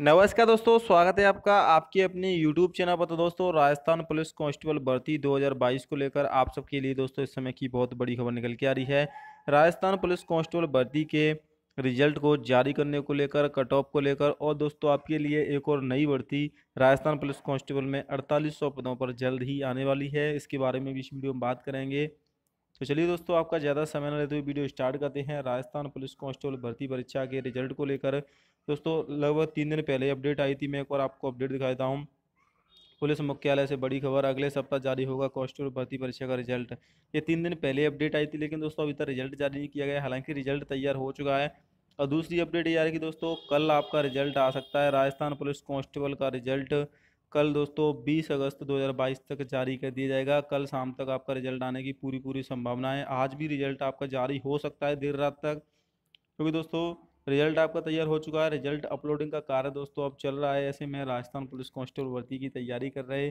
नमस्कार दोस्तों स्वागत है आपका आपके अपने यूट्यूब चैनल पर तो दोस्तों राजस्थान पुलिस कांस्टेबल भर्ती 2022 को लेकर आप सबके लिए दोस्तों इस समय की बहुत बड़ी खबर निकल के आ रही है राजस्थान पुलिस कांस्टेबल भर्ती के रिजल्ट को जारी करने को लेकर कट ऑफ को लेकर और दोस्तों आपके लिए एक और नई भर्ती राजस्थान पुलिस कांस्टेबल में अड़तालीस पदों पर जल्द ही आने वाली है इसके बारे में भी इस वीडियो में बात करेंगे तो चलिए दोस्तों आपका ज़्यादा समय न लेते हुए वीडियो स्टार्ट करते हैं राजस्थान पुलिस कांस्टेबल भर्ती परीक्षा के रिजल्ट को लेकर दोस्तों लगभग तीन दिन पहले अपडेट आई थी मैं एक और आपको अपडेट दिखा देता हूँ पुलिस मुख्यालय से बड़ी खबर अगले सप्ताह जारी होगा कांस्टेबल भर्ती परीक्षा का रिजल्ट ये तीन दिन पहले अपडेट आई थी लेकिन दोस्तों अभी तक रिजल्ट जारी नहीं किया गया हालांकि रिजल्ट तैयार हो चुका है और दूसरी अपडेट ये आ रही कि दोस्तों कल आपका रिजल्ट आ सकता है राजस्थान पुलिस कांस्टेबल का रिजल्ट कल दोस्तों 20 अगस्त 2022 तक जारी कर दिया जाएगा कल शाम तक आपका रिजल्ट आने की पूरी पूरी संभावना है आज भी रिजल्ट आपका जारी हो सकता है देर रात तक क्योंकि तो दोस्तों रिजल्ट आपका तैयार हो चुका है रिजल्ट अपलोडिंग का कार्य दोस्तों अब चल रहा है ऐसे में राजस्थान पुलिस कांस्टेबल भर्ती की तैयारी कर रहे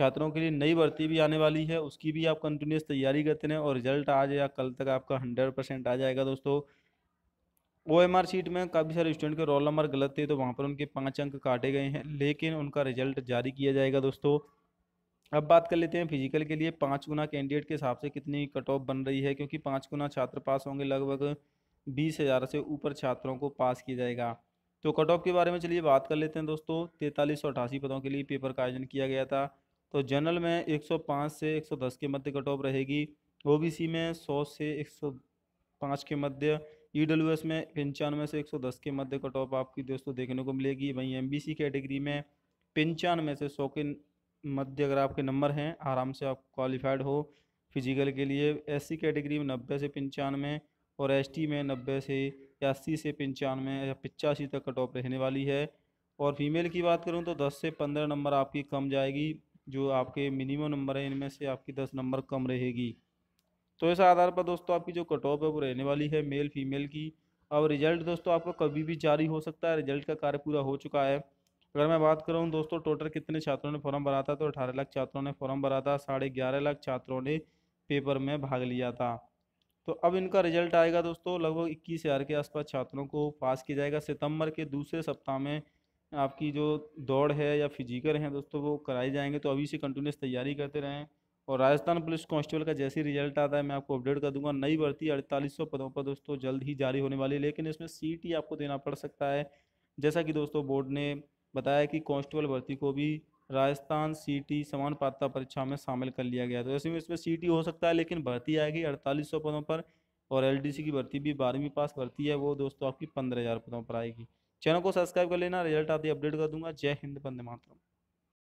छात्रों के लिए नई भर्ती भी आने वाली है उसकी भी आप कंटिन्यूस तैयारी करते रहें और रिजल्ट आज या कल तक आपका हंड्रेड परसेंट आ जाएगा दोस्तों ओ एम आर शीट में काफ़ी सारे स्टूडेंट के रोल नंबर गलत थे तो वहाँ पर उनके पाँच अंक काटे गए हैं लेकिन उनका रिजल्ट जारी किया जाएगा दोस्तों अब बात कर लेते हैं फिजिकल के लिए पाँच गुना कैंडिडेट के हिसाब से कितनी कट ऑफ बन रही है क्योंकि पाँच गुना छात्र पास होंगे लगभग बीस हज़ार से ऊपर छात्रों को पास किया जाएगा तो कट ऑफ के बारे में चलिए बात कर लेते हैं दोस्तों तैंतालीस सौ अठासी पदों के लिए पेपर का आयोजन किया गया था तो जनरल में 105 से 110 के मध्य कट ऑफ रहेगी ओबीसी में 100 से 105 के मध्य ई एस में पंचानवे से 110 के मध्य कट ऑफ आपकी दोस्तों देखने को मिलेगी वहीं एम बी सी कैटेगरी में पंचानवे से सौ के मध्य अगर आपके नंबर हैं आराम से आप क्वालिफाइड हो फिजिकल के लिए एस सी कैटेगरी में नब्बे से पंचानवे और एस टी में नब्बे से या अस्सी से पंचानवे या पचासी तक कट ऑफ रहने वाली है और फीमेल की बात करूँ तो दस से पंद्रह नंबर आपकी कम जाएगी जो आपके मिनिमम नंबर है इनमें से आपकी दस नंबर कम रहेगी तो इस आधार पर दोस्तों आपकी जो कट ऑफ है वो रहने वाली है मेल फीमेल की अब रिजल्ट दोस्तों आपका कभी भी जारी हो सकता है रिजल्ट का कार्य पूरा हो चुका है अगर मैं बात करूँ दोस्तों टोटल कितने छात्रों ने फॉर्म भरा था तो अठारह लाख छात्रों ने फॉर्म भरा था साढ़े ग्यारह लाख छात्रों ने पेपर में भाग लिया था तो अब इनका रिजल्ट आएगा दोस्तों लगभग इक्कीस हज़ार के आसपास छात्रों को पास किया जाएगा सितंबर के दूसरे सप्ताह में आपकी जो दौड़ है या फिजिकल हैं दोस्तों वो कराए जाएंगे तो अभी से कंटिन्यूस तैयारी करते रहें और राजस्थान पुलिस कांस्टेबल का जैसे ही रिजल्ट आता है मैं आपको अपडेट कर दूंगा नई भर्ती अड़तालीस पदों पर दोस्तों जल्द ही जारी होने वाली है लेकिन इसमें सी टी आपको देना पड़ सकता है जैसा कि दोस्तों बोर्ड ने बताया कि कांस्टेबल भर्ती को भी राजस्थान सीटी समान पात्रता परीक्षा में शामिल कर लिया गया तो ऐसे में इसमें टी हो सकता है लेकिन भर्ती आएगी अड़तालीस सौ पदों पर और सी की भर्ती भी बारहवीं पास भर्ती है वो दोस्तों आपकी पंद्रह हज़ार पदों पर आएगी चैनल को सब्सक्राइब कर लेना रिजल्ट आप अपडेट कर दूंगा जय हिंद बंदे मातरम